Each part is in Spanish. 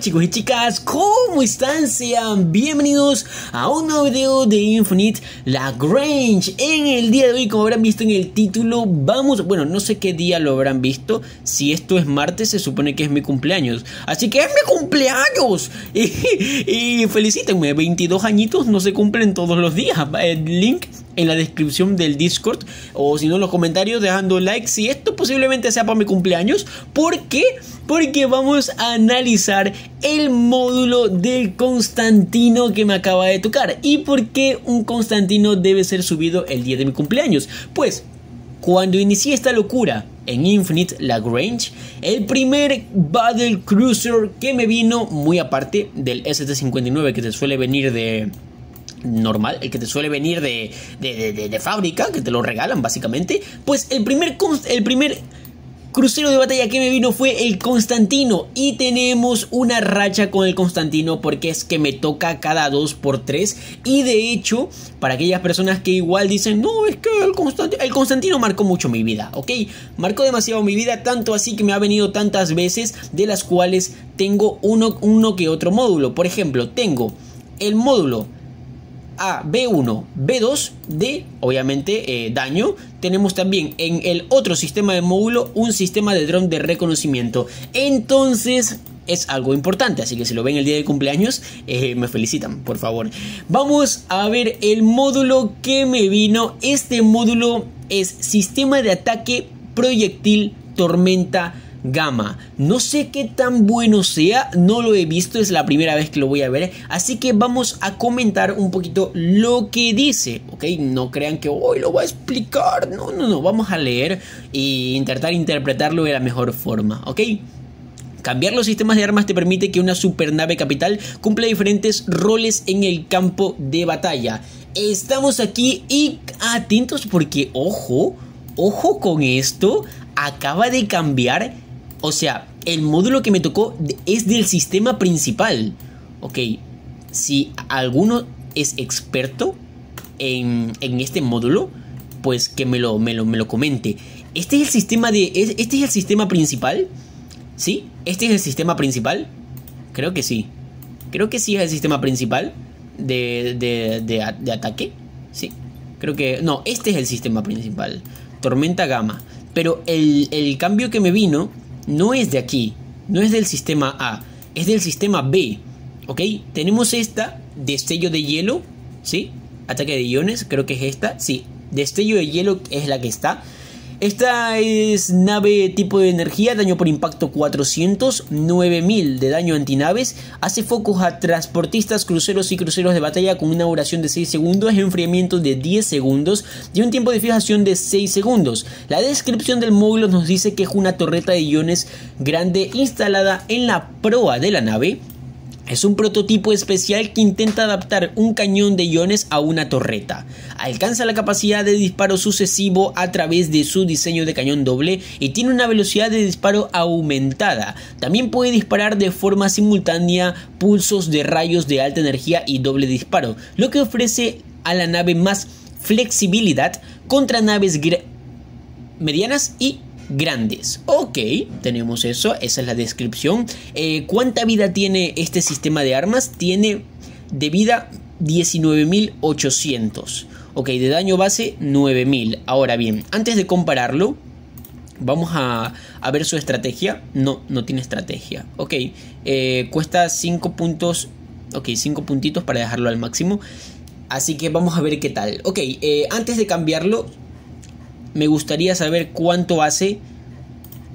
chicos y chicas, ¿cómo están? Sean bienvenidos a un nuevo video de Infinite Lagrange En el día de hoy, como habrán visto en el título, vamos... Bueno, no sé qué día lo habrán visto Si esto es martes, se supone que es mi cumpleaños ¡Así que es mi cumpleaños! Y, felicítenme, 22 añitos no se cumplen todos los días El link en la descripción del Discord O si no, en los comentarios dejando like si esto posiblemente sea para mi cumpleaños. ¿Por qué? Porque vamos a analizar el módulo del Constantino que me acaba de tocar. ¿Y por qué un Constantino debe ser subido el día de mi cumpleaños? Pues cuando inicié esta locura en Infinite Lagrange, el primer Battle Cruiser que me vino, muy aparte del ST-59 que se suele venir de normal, el que te suele venir de, fábrica, que te lo regalan básicamente, pues el primer, el primer crucero de batalla que me vino fue el Constantino y tenemos una racha con el Constantino porque es que me toca cada 2 por 3 y de hecho para aquellas personas que igual dicen no es que el Constantino, el Constantino marcó mucho mi vida ok marcó demasiado mi vida tanto así que me ha venido tantas veces de las cuales tengo uno, uno que otro módulo por ejemplo tengo el módulo a B1, B2 de, obviamente, eh, daño. Tenemos también en el otro sistema de módulo un sistema de dron de reconocimiento. Entonces, es algo importante. Así que si lo ven el día de cumpleaños, eh, me felicitan, por favor. Vamos a ver el módulo que me vino. Este módulo es sistema de ataque proyectil tormenta Gama. No sé qué tan bueno sea, no lo he visto, es la primera vez que lo voy a ver. Así que vamos a comentar un poquito lo que dice, ¿ok? No crean que hoy lo va a explicar, no, no, no, vamos a leer e intentar interpretarlo de la mejor forma, ¿ok? Cambiar los sistemas de armas te permite que una supernave capital cumpla diferentes roles en el campo de batalla. Estamos aquí y atentos porque, ojo, ojo con esto, acaba de cambiar o sea, el módulo que me tocó es del sistema principal. Ok, si alguno es experto en, en este módulo, pues que me lo, me lo, me lo comente. Este es el sistema de. este es el sistema principal. ¿Sí? ¿Este es el sistema principal? Creo que sí. Creo que sí es el sistema principal de, de, de, ataque. Sí. Creo que. No, este es el sistema principal. Tormenta Gamma. Pero el, el cambio que me vino no es de aquí, no es del sistema A, es del sistema B. ¿Ok? Tenemos esta, destello de hielo, ¿sí? Ataque de iones, creo que es esta, sí. Destello de hielo es la que está. Esta es nave tipo de energía, daño por impacto 400, 9000 de daño antinaves, hace focos a transportistas, cruceros y cruceros de batalla con una duración de 6 segundos, enfriamiento de 10 segundos y un tiempo de fijación de 6 segundos. La descripción del módulo nos dice que es una torreta de iones grande instalada en la proa de la nave es un prototipo especial que intenta adaptar un cañón de iones a una torreta. Alcanza la capacidad de disparo sucesivo a través de su diseño de cañón doble y tiene una velocidad de disparo aumentada. También puede disparar de forma simultánea pulsos de rayos de alta energía y doble disparo, lo que ofrece a la nave más flexibilidad contra naves medianas y grandes. Ok, tenemos eso, esa es la descripción. Eh, ¿Cuánta vida tiene este sistema de armas? Tiene de vida 19.800. Ok, de daño base 9.000. Ahora bien, antes de compararlo, Vamos a, ver su estrategia. No, no tiene estrategia. Ok, eh, cuesta 5 puntos. Ok, 5 puntitos para dejarlo al máximo. Así que vamos a ver qué tal. Ok, eh, antes de cambiarlo, me gustaría saber cuánto hace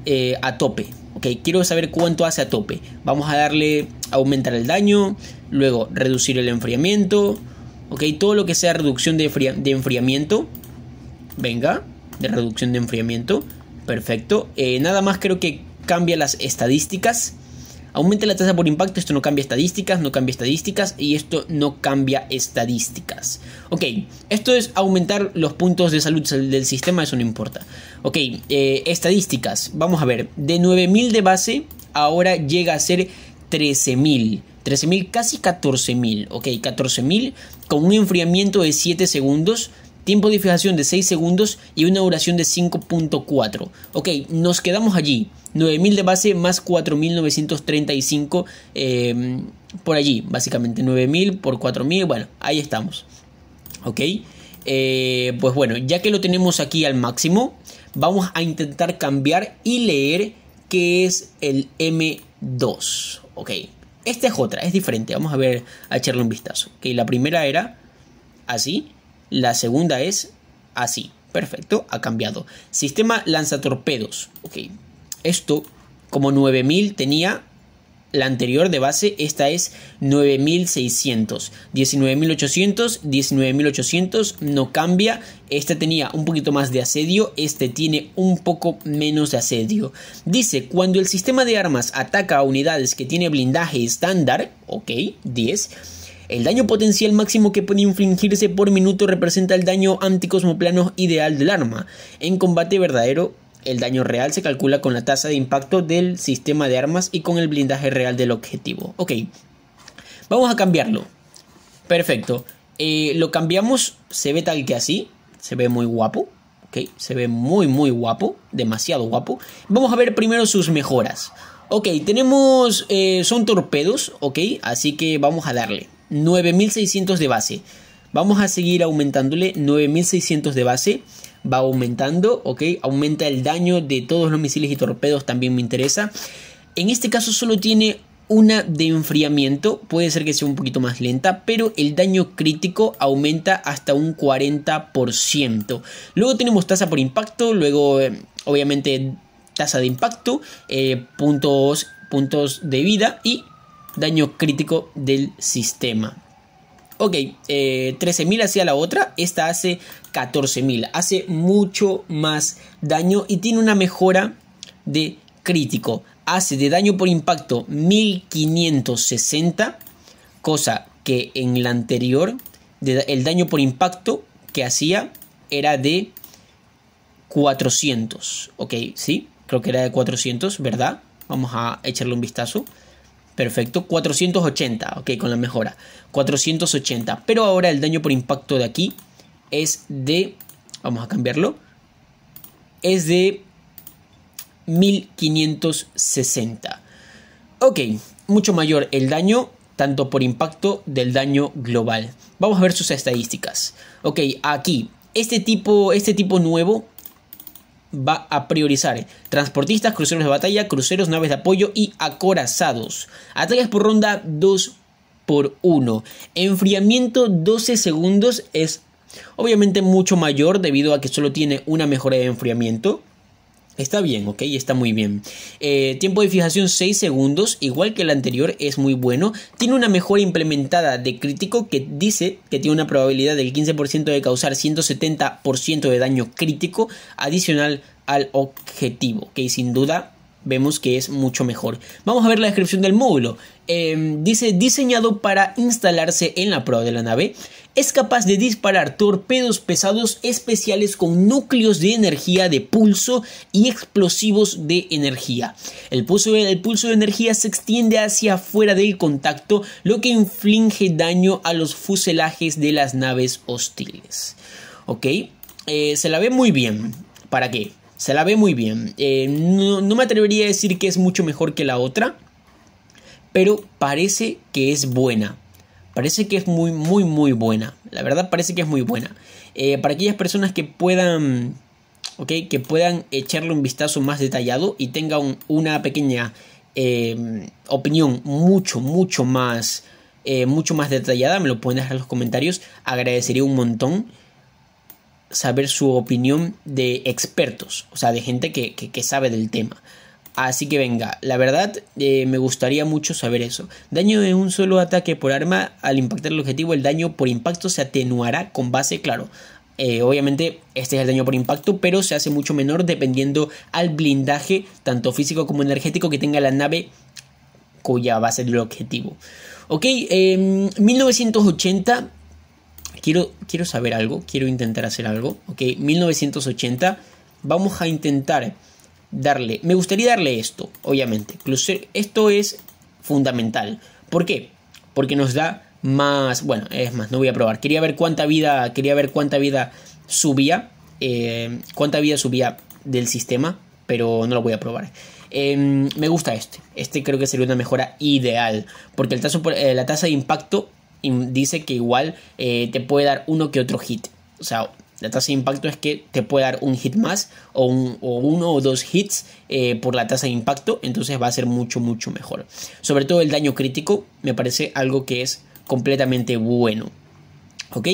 eh, a tope. Ok, quiero saber cuánto hace a tope. Vamos a darle aumentar el daño, luego reducir el enfriamiento. Ok, todo lo que sea reducción de, enfriamiento. Venga, de reducción de enfriamiento. Perfecto. Eh, nada más creo que cambia las estadísticas. Aumenta la tasa por impacto, esto no cambia estadísticas, no cambia estadísticas y esto no cambia estadísticas. Ok, esto es aumentar los puntos de salud del sistema, eso no importa. Ok, eh, estadísticas, vamos a ver, de 9.000 de base ahora llega a ser 13.000. 13.000, casi 14.000, ok, 14.000 con un enfriamiento de 7 segundos tiempo de fijación de 6 segundos y una duración de 5.4. Ok, nos quedamos allí. 9.000 de base más 4.935 em, por allí, básicamente. 9.000 por 4.000, bueno, ahí estamos. Ok, eh, pues bueno, ya que lo tenemos aquí al máximo, vamos a intentar cambiar y leer qué es el M2. Ok, esta es otra, es diferente. Vamos a ver, a echarle un vistazo. Ok, la primera era así la segunda es así. Perfecto, ha cambiado. Sistema lanzatorpedos. Ok. Esto, como 9000 tenía la anterior de base, esta es 9600. 19800, 19800, no cambia. Este tenía un poquito más de asedio, este tiene un poco menos de asedio. Dice, cuando el sistema de armas ataca a unidades que tiene blindaje estándar, ok, 10 el daño potencial máximo que puede infligirse por minuto representa el daño anticosmoplano ideal del arma. En combate verdadero, el daño real se calcula con la tasa de impacto del sistema de armas y con el blindaje real del objetivo. Ok, vamos a cambiarlo. Perfecto. Eh, lo cambiamos, se ve tal que así. Se ve muy guapo. Ok, se ve muy, muy guapo. Demasiado guapo. Vamos a ver primero sus mejoras. Ok, tenemos... Eh, son torpedos, ok, así que vamos a darle. 9600 de base. Vamos a seguir aumentándole 9600 de base. Va aumentando, ok. Aumenta el daño de todos los misiles y torpedos, también me interesa. En este caso solo tiene una de enfriamiento, puede ser que sea un poquito más lenta, pero el daño crítico aumenta hasta un 40%. Luego tenemos tasa por impacto, luego eh, obviamente tasa de impacto, eh, puntos, puntos de vida y daño crítico del sistema. Ok, 13.000 eh, hacía la otra, esta hace 14.000, hace mucho más daño y tiene una mejora de crítico. Hace de daño por impacto 1560, cosa que en la anterior el daño por impacto que hacía era de 400, ok, sí, creo que era de 400, ¿verdad? Vamos a echarle un vistazo. Perfecto, 480, ok, con la mejora. 480, pero ahora el daño por impacto de aquí es de... Vamos a cambiarlo. Es de 1560. Ok, mucho mayor el daño, tanto por impacto del daño global. Vamos a ver sus estadísticas. Ok, aquí, este tipo, este tipo nuevo va a priorizar eh. transportistas, cruceros de batalla, cruceros, naves de apoyo y acorazados. Ataques por ronda 2 por 1. Enfriamiento 12 segundos es obviamente mucho mayor debido a que solo tiene una mejora de enfriamiento. Está bien, ok, está muy bien. Eh, tiempo de fijación 6 segundos, igual que el anterior, es muy bueno. Tiene una mejora implementada de crítico que dice que tiene una probabilidad del 15% de causar 170% de daño crítico adicional al objetivo, que sin duda vemos que es mucho mejor. Vamos a ver la descripción del módulo. Eh, dice diseñado para instalarse en la proa de la nave. Es capaz de disparar torpedos pesados especiales con núcleos de energía de pulso y explosivos de energía. El pulso, de energía se extiende hacia afuera del contacto, lo que inflige daño a los fuselajes de las naves hostiles. ¿Ok? Eh, se la ve muy bien. ¿Para qué? se la ve muy bien. Eh, no, me atrevería a decir que es mucho mejor que la otra, pero parece que es buena. Parece que es muy, muy, muy buena. La verdad parece que es muy buena. Eh, para aquellas personas que puedan, ok, que puedan echarle un vistazo más detallado y tengan una pequeña eh, opinión mucho, mucho más, mucho más detallada, me lo pueden dejar en los comentarios. Agradecería un montón saber su opinión de expertos, o sea, de gente que, sabe del tema. Así que venga, la verdad eh, me gustaría mucho saber eso. Daño de un solo ataque por arma al impactar el objetivo, el daño por impacto se atenuará con base, claro. Eh, obviamente este es el daño por impacto, pero se hace mucho menor dependiendo al blindaje, tanto físico como energético, que tenga la nave cuya base el objetivo. Ok, 1980 em, quiero, saber algo, quiero intentar hacer algo, ok, 1980, vamos a intentar darle, me gustaría darle esto, obviamente, esto es fundamental, ¿por qué? Porque nos da más, bueno, es más, no voy a probar, quería ver cuánta vida, quería ver cuánta vida subía, eh, cuánta vida subía del sistema, pero no lo voy a probar. Em, me gusta este. Este creo que sería una mejora ideal. Porque el eh, la tasa de impacto y dice que igual eh, te puede dar uno que otro hit. O sea, la tasa de impacto es que te puede dar un hit más o, uno o dos hits eh, por la tasa de impacto, entonces va a ser mucho, mucho mejor. Sobre todo el daño crítico me parece algo que es completamente bueno. ¿Ok?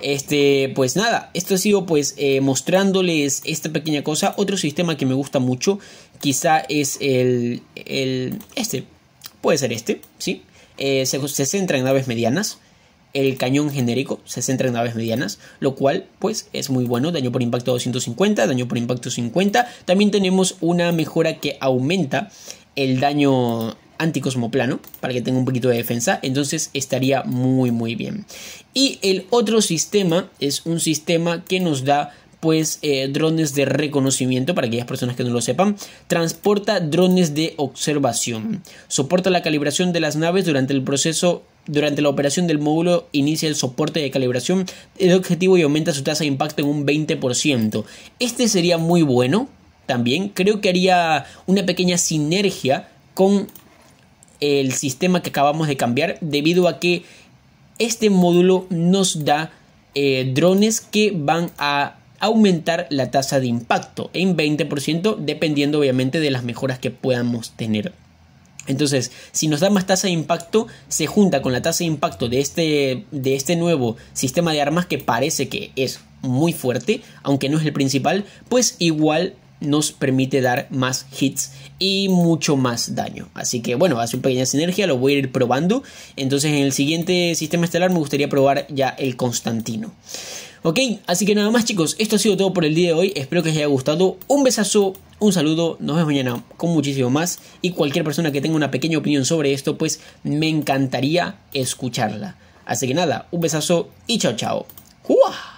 Este, pues nada, esto ha sido pues eh, mostrándoles esta pequeña cosa. Otro sistema que me gusta mucho quizá es el, el este. Puede ser este, ¿sí? Eh, se, se, centra en naves medianas. El cañón genérico se centra en naves medianas, lo cual pues es muy bueno. Daño por impacto 250, daño por impacto 50. También tenemos una mejora que aumenta el daño anticosmoplano para que tenga un poquito de defensa. Entonces estaría muy muy bien. Y el otro sistema es un sistema que nos da pues eh, drones de reconocimiento, para aquellas personas que no lo sepan, transporta drones de observación, soporta la calibración de las naves durante el proceso durante la operación del módulo inicia el soporte de calibración del objetivo y aumenta su tasa de impacto en un 20%. Este sería muy bueno también. Creo que haría una pequeña sinergia con el sistema que acabamos de cambiar debido a que este módulo nos da eh, drones que van a aumentar la tasa de impacto en 20%, dependiendo obviamente de las mejoras que podamos tener. Entonces, si nos da más tasa de impacto, se junta con la tasa de impacto de este, de este nuevo sistema de armas que parece que es muy fuerte, aunque no es el principal, pues igual nos permite dar más hits y mucho más daño. Así que bueno, hace una pequeña sinergia, lo voy a ir probando. Entonces en el siguiente sistema estelar me gustaría probar ya el Constantino. Ok, así que nada más chicos, esto ha sido todo por el día de hoy, espero que os haya gustado, un besazo, un saludo, nos vemos mañana con muchísimo más y cualquier persona que tenga una pequeña opinión sobre esto, pues me encantaría escucharla. Así que nada, un besazo y chao chao. ¡Uah!